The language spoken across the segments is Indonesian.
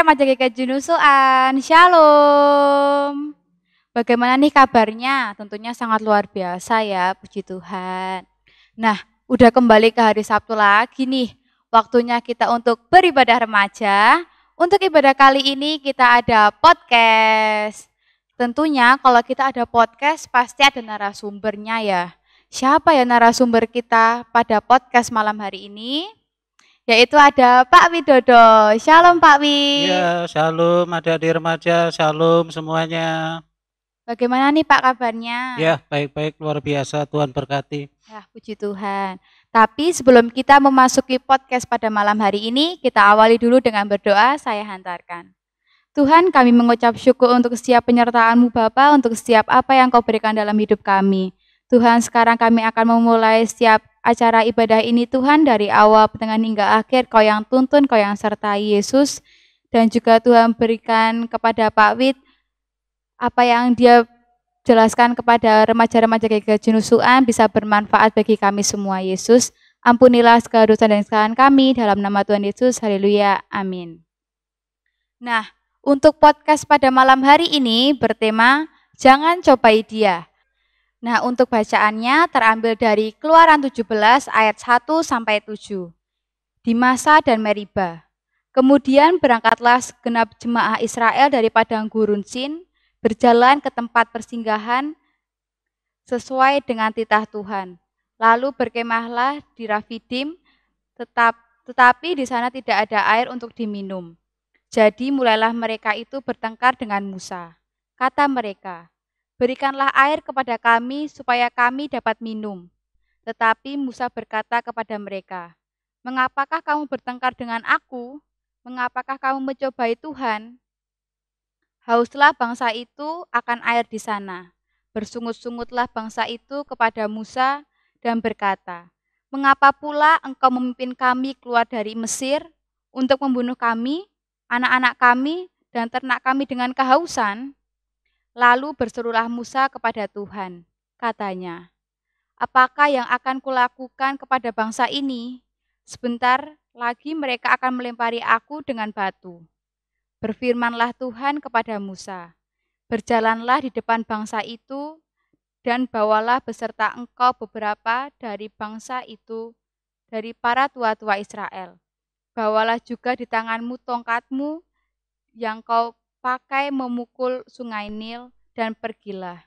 remaja GK Junusuan, Shalom. Bagaimana nih kabarnya? Tentunya sangat luar biasa ya, puji Tuhan. Nah, udah kembali ke hari Sabtu lagi nih. Waktunya kita untuk beribadah remaja. Untuk ibadah kali ini kita ada podcast. Tentunya kalau kita ada podcast pasti ada narasumbernya ya. Siapa ya narasumber kita pada podcast malam hari ini? yaitu ada Pak Widodo. Shalom Pak Wi. Ya, shalom ada di remaja, shalom semuanya. Bagaimana nih Pak kabarnya? Ya, baik-baik luar biasa Tuhan berkati. Ya, puji Tuhan. Tapi sebelum kita memasuki podcast pada malam hari ini, kita awali dulu dengan berdoa saya hantarkan. Tuhan kami mengucap syukur untuk setiap penyertaan-Mu Bapa, untuk setiap apa yang Kau berikan dalam hidup kami. Tuhan sekarang kami akan memulai setiap acara ibadah ini Tuhan dari awal, pertengahan hingga akhir kau yang tuntun, kau yang sertai Yesus dan juga Tuhan berikan kepada Pak Wit apa yang dia jelaskan kepada remaja-remaja gereja bisa bermanfaat bagi kami semua Yesus. Ampunilah segala dosa dan kesalahan kami dalam nama Tuhan Yesus. Haleluya. Amin. Nah, untuk podcast pada malam hari ini bertema Jangan Cobai Dia. Nah, untuk bacaannya terambil dari Keluaran 17 ayat 1 sampai 7. Di Masa dan Meriba. Kemudian berangkatlah segenap jemaah Israel dari padang gurun Sin, berjalan ke tempat persinggahan sesuai dengan titah Tuhan. Lalu berkemahlah di Rafidim, tetap tetapi di sana tidak ada air untuk diminum. Jadi mulailah mereka itu bertengkar dengan Musa. Kata mereka, Berikanlah air kepada kami supaya kami dapat minum. Tetapi Musa berkata kepada mereka, Mengapakah kamu bertengkar dengan aku? Mengapakah kamu mencobai Tuhan? Hauslah bangsa itu akan air di sana. Bersungut-sungutlah bangsa itu kepada Musa dan berkata, Mengapa pula engkau memimpin kami keluar dari Mesir untuk membunuh kami, anak-anak kami, dan ternak kami dengan kehausan? Lalu berserulah Musa kepada Tuhan, katanya, "Apakah yang akan kulakukan kepada bangsa ini? Sebentar lagi mereka akan melempari aku dengan batu." Berfirmanlah Tuhan kepada Musa, "Berjalanlah di depan bangsa itu dan bawalah beserta engkau beberapa dari bangsa itu dari para tua-tua Israel. Bawalah juga di tanganmu tongkatmu yang kau pakai memukul sungai Nil dan pergilah.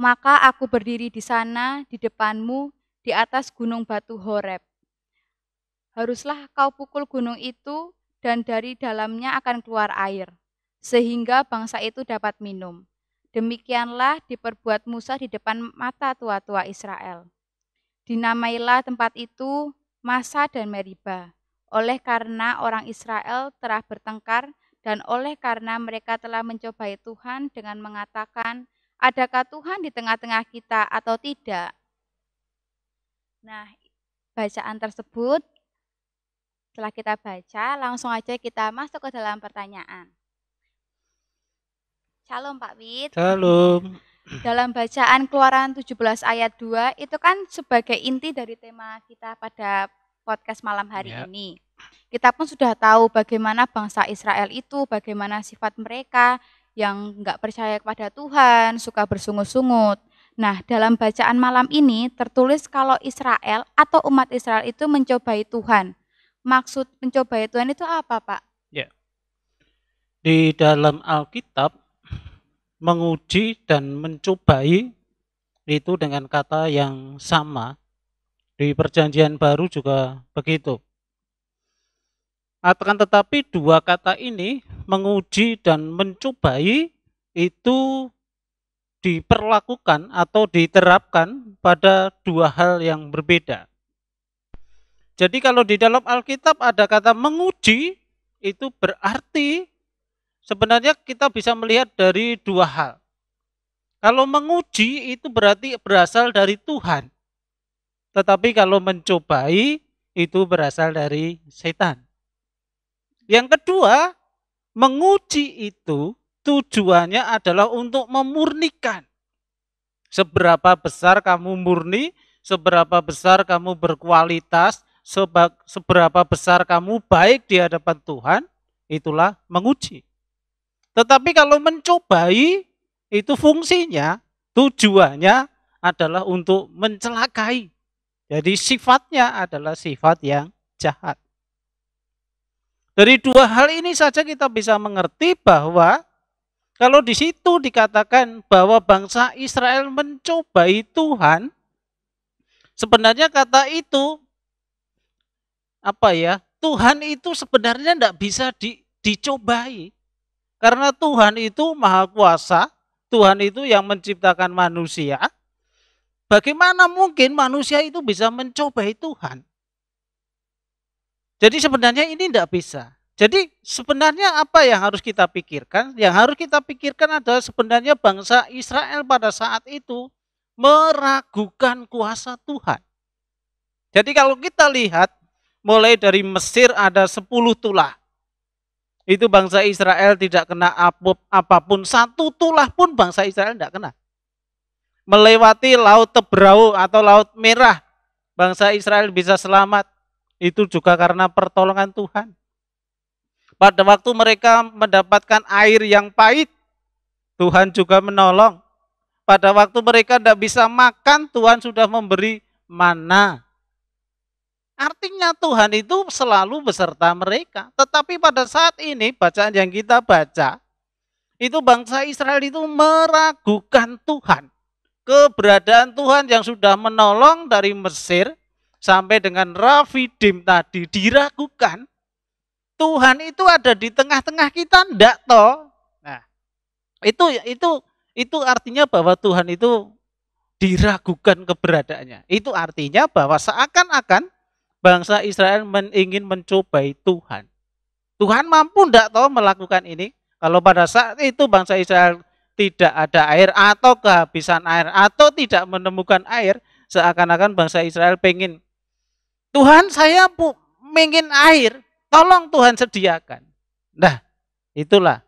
Maka aku berdiri di sana, di depanmu, di atas gunung batu Horeb. Haruslah kau pukul gunung itu, dan dari dalamnya akan keluar air, sehingga bangsa itu dapat minum. Demikianlah diperbuat Musa di depan mata tua-tua Israel. Dinamailah tempat itu Masa dan Meriba, oleh karena orang Israel telah bertengkar dan oleh karena mereka telah mencobai Tuhan dengan mengatakan, adakah Tuhan di tengah-tengah kita atau tidak? Nah, bacaan tersebut setelah kita baca, langsung aja kita masuk ke dalam pertanyaan. Shalom Pak Wit. Shalom. Dalam bacaan Keluaran 17 ayat 2 itu kan sebagai inti dari tema kita pada podcast malam hari ya. ini kita pun sudah tahu bagaimana bangsa Israel itu, bagaimana sifat mereka yang nggak percaya kepada Tuhan, suka bersungut-sungut. Nah, dalam bacaan malam ini tertulis kalau Israel atau umat Israel itu mencobai Tuhan. Maksud mencobai Tuhan itu apa, Pak? Ya. Di dalam Alkitab menguji dan mencobai itu dengan kata yang sama. Di Perjanjian Baru juga begitu. Akan tetapi dua kata ini menguji dan mencobai itu diperlakukan atau diterapkan pada dua hal yang berbeda. Jadi kalau di dalam Alkitab ada kata menguji itu berarti sebenarnya kita bisa melihat dari dua hal. Kalau menguji itu berarti berasal dari Tuhan. Tetapi kalau mencobai itu berasal dari setan. Yang kedua, menguji itu tujuannya adalah untuk memurnikan. Seberapa besar kamu murni, seberapa besar kamu berkualitas, seberapa besar kamu baik di hadapan Tuhan, itulah menguji. Tetapi kalau mencobai, itu fungsinya, tujuannya adalah untuk mencelakai. Jadi sifatnya adalah sifat yang jahat. Dari dua hal ini saja kita bisa mengerti bahwa kalau di situ dikatakan bahwa bangsa Israel mencobai Tuhan, sebenarnya kata itu apa ya? Tuhan itu sebenarnya tidak bisa di, dicobai. Karena Tuhan itu maha kuasa, Tuhan itu yang menciptakan manusia. Bagaimana mungkin manusia itu bisa mencobai Tuhan? Jadi sebenarnya ini tidak bisa. Jadi sebenarnya apa yang harus kita pikirkan? Yang harus kita pikirkan adalah sebenarnya bangsa Israel pada saat itu meragukan kuasa Tuhan. Jadi kalau kita lihat mulai dari Mesir ada 10 tulah. Itu bangsa Israel tidak kena apapun. Satu tulah pun bangsa Israel tidak kena. Melewati laut Tebrau atau laut merah. Bangsa Israel bisa selamat itu juga karena pertolongan Tuhan. Pada waktu mereka mendapatkan air yang pahit, Tuhan juga menolong. Pada waktu mereka tidak bisa makan, Tuhan sudah memberi mana. Artinya Tuhan itu selalu beserta mereka. Tetapi pada saat ini bacaan yang kita baca, itu bangsa Israel itu meragukan Tuhan. Keberadaan Tuhan yang sudah menolong dari Mesir, sampai dengan Rafidim tadi diragukan, Tuhan itu ada di tengah-tengah kita ndak toh? Nah, itu itu itu artinya bahwa Tuhan itu diragukan keberadaannya. Itu artinya bahwa seakan-akan bangsa Israel men ingin mencobai Tuhan. Tuhan mampu ndak toh melakukan ini? Kalau pada saat itu bangsa Israel tidak ada air atau kehabisan air atau tidak menemukan air, seakan-akan bangsa Israel pengin Tuhan saya ingin air, tolong Tuhan sediakan. Nah, itulah.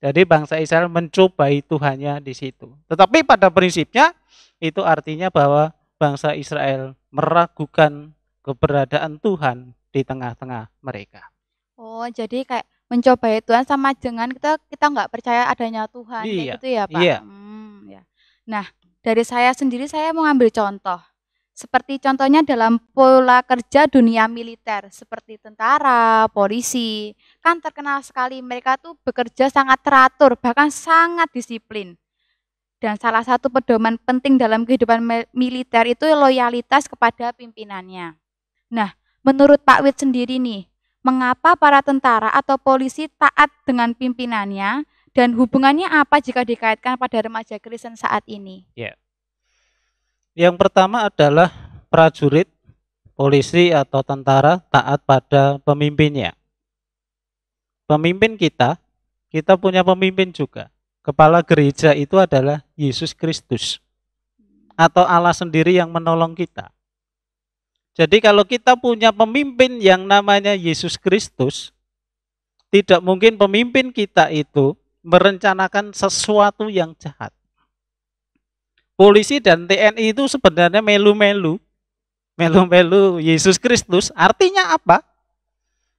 Jadi bangsa Israel mencobai Tuhannya di situ. Tetapi pada prinsipnya itu artinya bahwa bangsa Israel meragukan keberadaan Tuhan di tengah-tengah mereka. Oh, jadi kayak mencobai Tuhan sama dengan kita kita nggak percaya adanya Tuhan iya, gitu ya, Pak. Iya. Hmm, ya. Nah, dari saya sendiri saya mau ambil contoh. Seperti contohnya dalam pola kerja dunia militer, seperti tentara, polisi, kan terkenal sekali mereka tuh bekerja sangat teratur, bahkan sangat disiplin. Dan salah satu pedoman penting dalam kehidupan militer itu loyalitas kepada pimpinannya. Nah, menurut Pak Wit sendiri nih, mengapa para tentara atau polisi taat dengan pimpinannya dan hubungannya apa jika dikaitkan pada remaja Kristen saat ini? yeah yang pertama adalah prajurit, polisi atau tentara taat pada pemimpinnya. Pemimpin kita, kita punya pemimpin juga. Kepala gereja itu adalah Yesus Kristus atau Allah sendiri yang menolong kita. Jadi kalau kita punya pemimpin yang namanya Yesus Kristus, tidak mungkin pemimpin kita itu merencanakan sesuatu yang jahat polisi dan TNI itu sebenarnya melu-melu. Melu-melu Yesus Kristus. Artinya apa?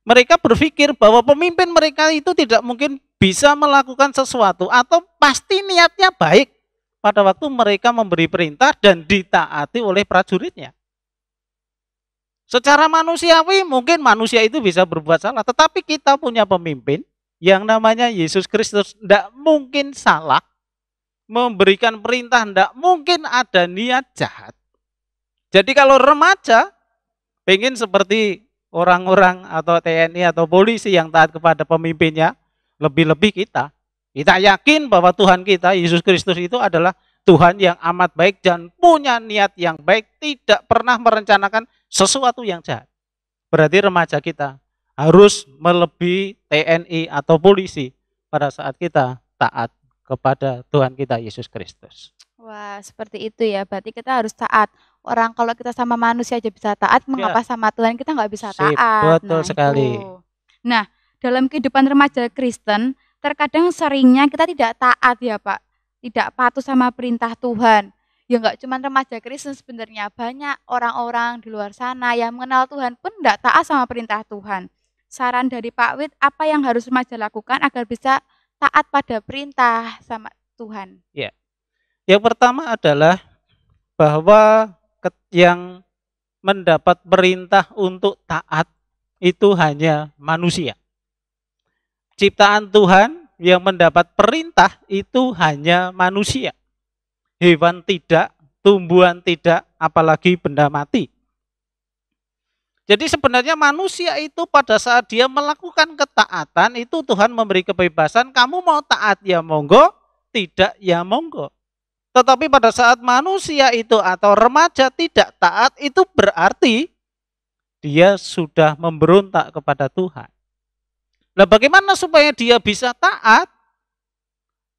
Mereka berpikir bahwa pemimpin mereka itu tidak mungkin bisa melakukan sesuatu atau pasti niatnya baik pada waktu mereka memberi perintah dan ditaati oleh prajuritnya. Secara manusiawi mungkin manusia itu bisa berbuat salah, tetapi kita punya pemimpin yang namanya Yesus Kristus tidak mungkin salah memberikan perintah tidak mungkin ada niat jahat. Jadi kalau remaja pengen seperti orang-orang atau TNI atau polisi yang taat kepada pemimpinnya, lebih-lebih kita. Kita yakin bahwa Tuhan kita, Yesus Kristus itu adalah Tuhan yang amat baik dan punya niat yang baik, tidak pernah merencanakan sesuatu yang jahat. Berarti remaja kita harus melebihi TNI atau polisi pada saat kita taat kepada Tuhan kita Yesus Kristus. Wah, seperti itu ya. Berarti kita harus taat. Orang kalau kita sama manusia aja bisa taat, ya. mengapa sama Tuhan kita nggak bisa Sip, taat? Betul nah, sekali. Itu. Nah, dalam kehidupan remaja Kristen, terkadang seringnya kita tidak taat ya Pak. Tidak patuh sama perintah Tuhan. Ya nggak cuma remaja Kristen sebenarnya, banyak orang-orang di luar sana yang mengenal Tuhan pun enggak taat sama perintah Tuhan. Saran dari Pak Wit, apa yang harus remaja lakukan agar bisa taat pada perintah sama Tuhan? Ya. Yang pertama adalah bahwa yang mendapat perintah untuk taat itu hanya manusia. Ciptaan Tuhan yang mendapat perintah itu hanya manusia. Hewan tidak, tumbuhan tidak, apalagi benda mati. Jadi sebenarnya manusia itu pada saat dia melakukan ketaatan itu Tuhan memberi kebebasan, kamu mau taat ya monggo, tidak ya monggo. Tetapi pada saat manusia itu atau remaja tidak taat itu berarti dia sudah memberontak kepada Tuhan. Nah, bagaimana supaya dia bisa taat?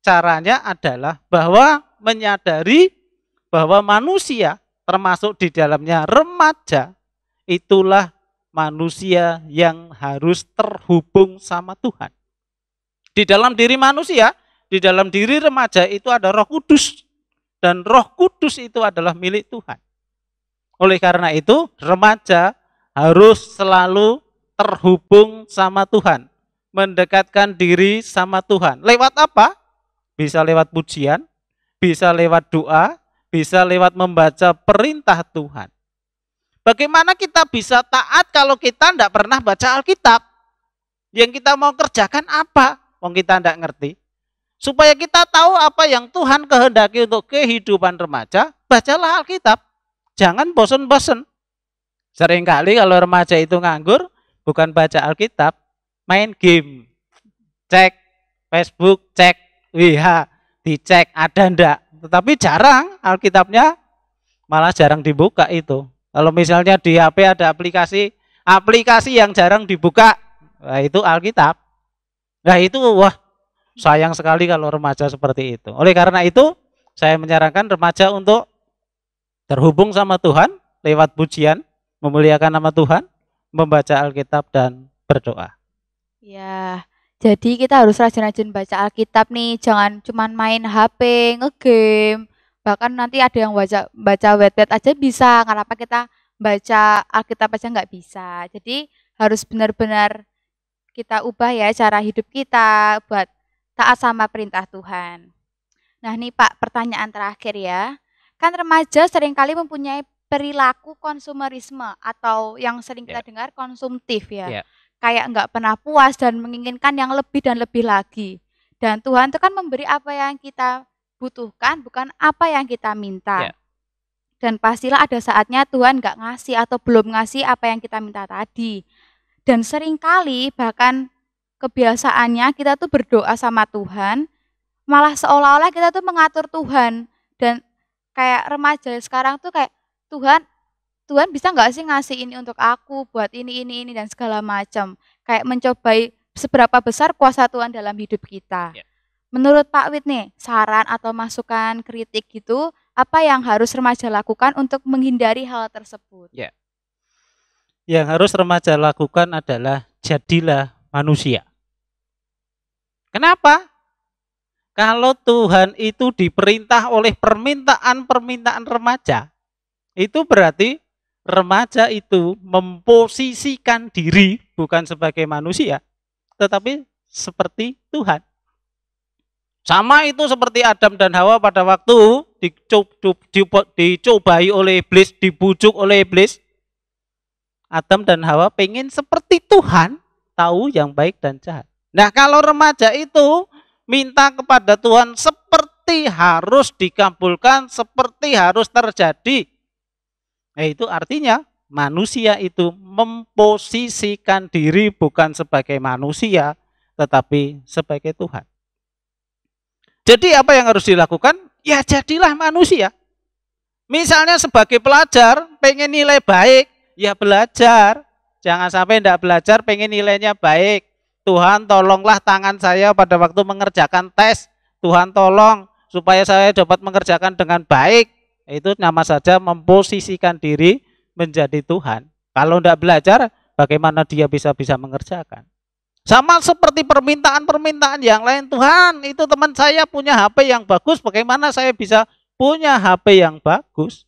Caranya adalah bahwa menyadari bahwa manusia termasuk di dalamnya remaja Itulah manusia yang harus terhubung sama Tuhan. Di dalam diri manusia, di dalam diri remaja itu ada Roh Kudus dan Roh Kudus itu adalah milik Tuhan. Oleh karena itu, remaja harus selalu terhubung sama Tuhan, mendekatkan diri sama Tuhan. Lewat apa? Bisa lewat pujian, bisa lewat doa, bisa lewat membaca perintah Tuhan. Bagaimana kita bisa taat kalau kita tidak pernah baca Alkitab? Yang kita mau kerjakan apa? Wong kita tidak ngerti. Supaya kita tahu apa yang Tuhan kehendaki untuk kehidupan remaja, bacalah Alkitab. Jangan bosen-bosen. Seringkali kalau remaja itu nganggur, bukan baca Alkitab, main game. Cek Facebook, cek WA, dicek ada ndak. Tetapi jarang Alkitabnya malah jarang dibuka itu. Kalau misalnya di HP ada aplikasi, aplikasi yang jarang dibuka, nah itu Alkitab. Nah itu wah sayang sekali kalau remaja seperti itu. Oleh karena itu saya menyarankan remaja untuk terhubung sama Tuhan lewat pujian, memuliakan nama Tuhan, membaca Alkitab dan berdoa. Ya, jadi kita harus rajin-rajin baca Alkitab nih, jangan cuman main HP, ngegame, bahkan nanti ada yang baca baca wetet aja bisa kenapa kita baca Alkitab aja nggak bisa jadi harus benar-benar kita ubah ya cara hidup kita buat taat sama perintah Tuhan nah nih Pak pertanyaan terakhir ya kan remaja seringkali mempunyai perilaku konsumerisme atau yang sering kita yeah. dengar konsumtif ya yeah. kayak nggak pernah puas dan menginginkan yang lebih dan lebih lagi dan Tuhan itu kan memberi apa yang kita butuhkan, bukan apa yang kita minta. Yeah. Dan pastilah ada saatnya Tuhan nggak ngasih atau belum ngasih apa yang kita minta tadi. Dan seringkali bahkan kebiasaannya kita tuh berdoa sama Tuhan, malah seolah-olah kita tuh mengatur Tuhan. Dan kayak remaja sekarang tuh kayak, Tuhan, Tuhan bisa nggak sih ngasih ini untuk aku, buat ini, ini, ini, dan segala macam. Kayak mencobai seberapa besar kuasa Tuhan dalam hidup kita. Yeah. Menurut Pak Wit nih, saran atau masukan kritik gitu, apa yang harus remaja lakukan untuk menghindari hal tersebut? Ya. Yang harus remaja lakukan adalah jadilah manusia. Kenapa? Kalau Tuhan itu diperintah oleh permintaan-permintaan remaja, itu berarti remaja itu memposisikan diri bukan sebagai manusia, tetapi seperti Tuhan. Sama itu seperti Adam dan Hawa pada waktu dicobai oleh iblis, dibujuk oleh iblis. Adam dan Hawa pengen seperti Tuhan, tahu yang baik dan jahat. Nah kalau remaja itu minta kepada Tuhan seperti harus dikampulkan, seperti harus terjadi. Nah, itu artinya manusia itu memposisikan diri bukan sebagai manusia, tetapi sebagai Tuhan. Jadi apa yang harus dilakukan? Ya jadilah manusia. Misalnya sebagai pelajar, pengen nilai baik, ya belajar. Jangan sampai tidak belajar, pengen nilainya baik. Tuhan tolonglah tangan saya pada waktu mengerjakan tes. Tuhan tolong supaya saya dapat mengerjakan dengan baik. Itu nama saja memposisikan diri menjadi Tuhan. Kalau tidak belajar, bagaimana dia bisa-bisa mengerjakan? Sama seperti permintaan-permintaan yang lain, Tuhan itu teman saya punya HP yang bagus, bagaimana saya bisa punya HP yang bagus?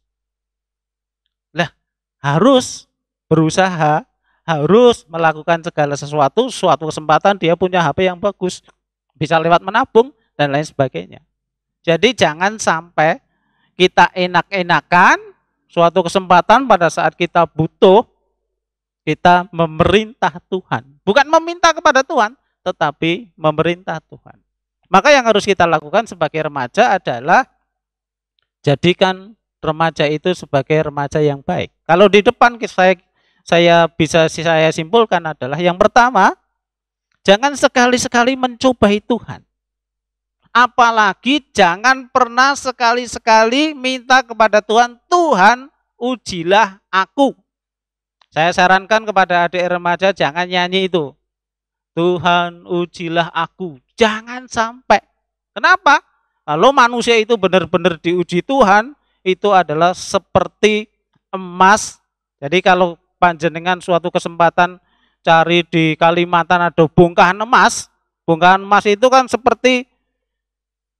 Lah, harus berusaha, harus melakukan segala sesuatu, suatu kesempatan dia punya HP yang bagus, bisa lewat menabung, dan lain sebagainya. Jadi jangan sampai kita enak-enakan suatu kesempatan pada saat kita butuh kita memerintah Tuhan. Bukan meminta kepada Tuhan, tetapi memerintah Tuhan. Maka yang harus kita lakukan sebagai remaja adalah jadikan remaja itu sebagai remaja yang baik. Kalau di depan saya saya bisa saya simpulkan adalah yang pertama, jangan sekali-sekali mencobai Tuhan. Apalagi jangan pernah sekali-sekali minta kepada Tuhan, Tuhan ujilah aku. Saya sarankan kepada adik remaja jangan nyanyi itu. Tuhan ujilah aku. Jangan sampai. Kenapa? Kalau manusia itu benar-benar diuji Tuhan, itu adalah seperti emas. Jadi kalau panjenengan suatu kesempatan cari di Kalimantan ada bongkahan emas, bongkahan emas itu kan seperti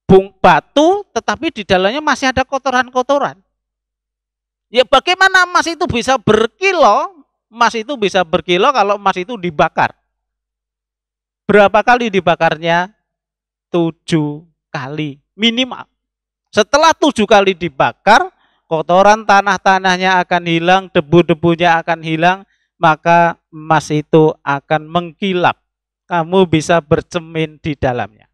bung batu, tetapi di dalamnya masih ada kotoran-kotoran. Ya bagaimana emas itu bisa berkilau emas itu bisa berkilau kalau emas itu dibakar. Berapa kali dibakarnya? Tujuh kali minimal. Setelah tujuh kali dibakar, kotoran tanah-tanahnya akan hilang, debu-debunya akan hilang, maka emas itu akan mengkilap. Kamu bisa bercemin di dalamnya.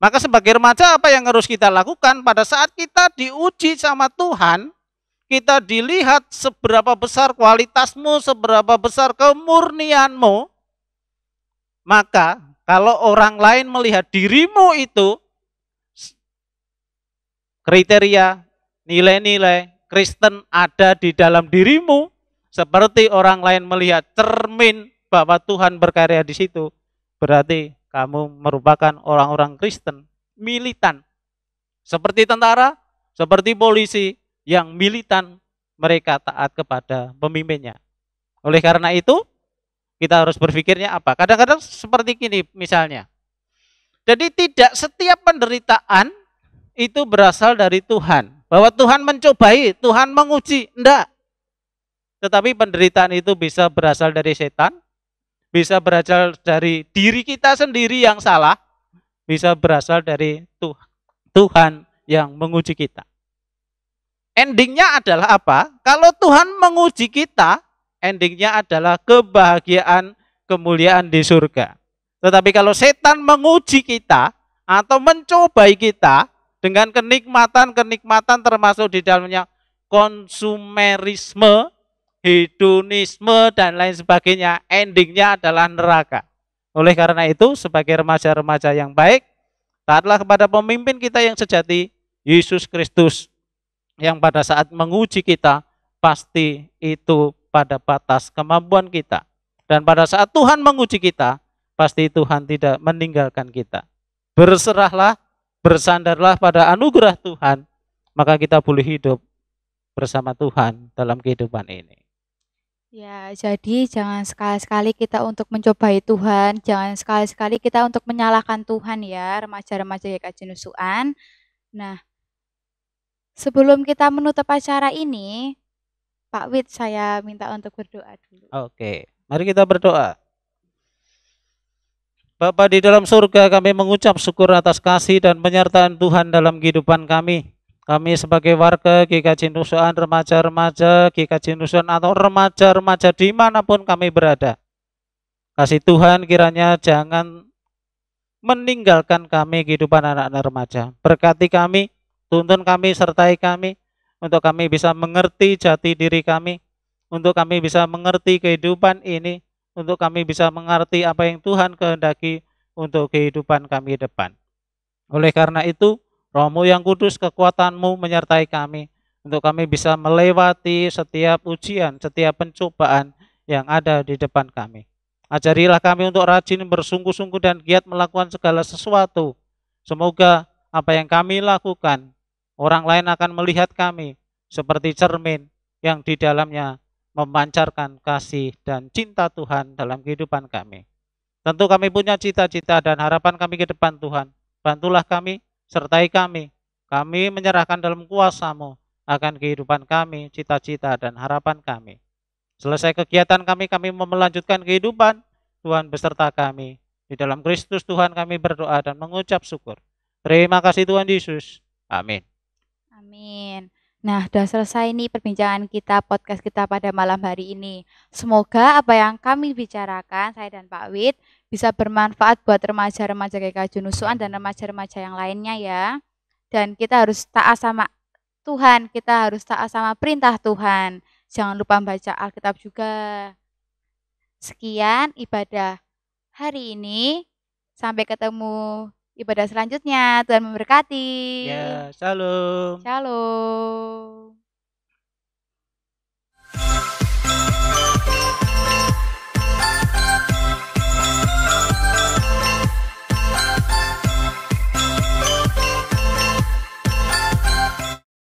Maka sebagai remaja apa yang harus kita lakukan pada saat kita diuji sama Tuhan, kita dilihat seberapa besar kualitasmu, seberapa besar kemurnianmu, maka kalau orang lain melihat dirimu itu, kriteria, nilai-nilai Kristen ada di dalam dirimu, seperti orang lain melihat cermin bahwa Tuhan berkarya di situ, berarti kamu merupakan orang-orang Kristen, militan. Seperti tentara, seperti polisi, yang militan mereka taat kepada pemimpinnya. Oleh karena itu, kita harus berpikirnya apa? Kadang-kadang seperti ini misalnya. Jadi tidak setiap penderitaan itu berasal dari Tuhan. Bahwa Tuhan mencobai, Tuhan menguji, enggak. Tetapi penderitaan itu bisa berasal dari setan, bisa berasal dari diri kita sendiri yang salah, bisa berasal dari Tuhan yang menguji kita. Endingnya adalah apa? Kalau Tuhan menguji kita, endingnya adalah kebahagiaan, kemuliaan di surga. Tetapi kalau setan menguji kita atau mencobai kita dengan kenikmatan-kenikmatan termasuk di dalamnya konsumerisme, hedonisme, dan lain sebagainya, endingnya adalah neraka. Oleh karena itu, sebagai remaja-remaja yang baik, taatlah kepada pemimpin kita yang sejati, Yesus Kristus, yang pada saat menguji kita pasti itu pada batas kemampuan kita. Dan pada saat Tuhan menguji kita, pasti Tuhan tidak meninggalkan kita. Berserahlah, bersandarlah pada anugerah Tuhan, maka kita boleh hidup bersama Tuhan dalam kehidupan ini. Ya, jadi jangan sekali-sekali kita untuk mencobai Tuhan, jangan sekali-sekali kita untuk menyalahkan Tuhan ya, remaja-remaja ya Kak Nah, Sebelum kita menutup acara ini, Pak Wit saya minta untuk berdoa dulu. Oke, mari kita berdoa. Bapak di dalam surga kami mengucap syukur atas kasih dan penyertaan Tuhan dalam kehidupan kami. Kami sebagai warga Kika Cindusuan, remaja-remaja, Kika Cindusuan atau remaja-remaja dimanapun kami berada. Kasih Tuhan kiranya jangan meninggalkan kami kehidupan anak-anak remaja. Berkati kami, Tuntun kami, sertai kami, untuk kami bisa mengerti jati diri kami, untuk kami bisa mengerti kehidupan ini, untuk kami bisa mengerti apa yang Tuhan kehendaki untuk kehidupan kami depan. Oleh karena itu, Romo yang kudus, kekuatanmu menyertai kami, untuk kami bisa melewati setiap ujian, setiap pencobaan yang ada di depan kami. Ajarilah kami untuk rajin bersungguh-sungguh dan giat melakukan segala sesuatu. Semoga apa yang kami lakukan Orang lain akan melihat kami seperti cermin yang di dalamnya memancarkan kasih dan cinta Tuhan dalam kehidupan kami. Tentu kami punya cita-cita dan harapan kami ke depan Tuhan. Bantulah kami, sertai kami. Kami menyerahkan dalam kuasamu akan kehidupan kami, cita-cita dan harapan kami. Selesai kegiatan kami, kami melanjutkan kehidupan Tuhan beserta kami. Di dalam Kristus Tuhan kami berdoa dan mengucap syukur. Terima kasih Tuhan Yesus. Amin. Amin. Nah, sudah selesai nih perbincangan kita, podcast kita pada malam hari ini. Semoga apa yang kami bicarakan, saya dan Pak Wit, bisa bermanfaat buat remaja-remaja GK Junusuan dan remaja-remaja yang lainnya ya. Dan kita harus taat sama Tuhan, kita harus taat sama perintah Tuhan. Jangan lupa baca Alkitab juga. Sekian ibadah hari ini. Sampai ketemu ibadah selanjutnya. Tuhan memberkati. Ya, salam. Salam.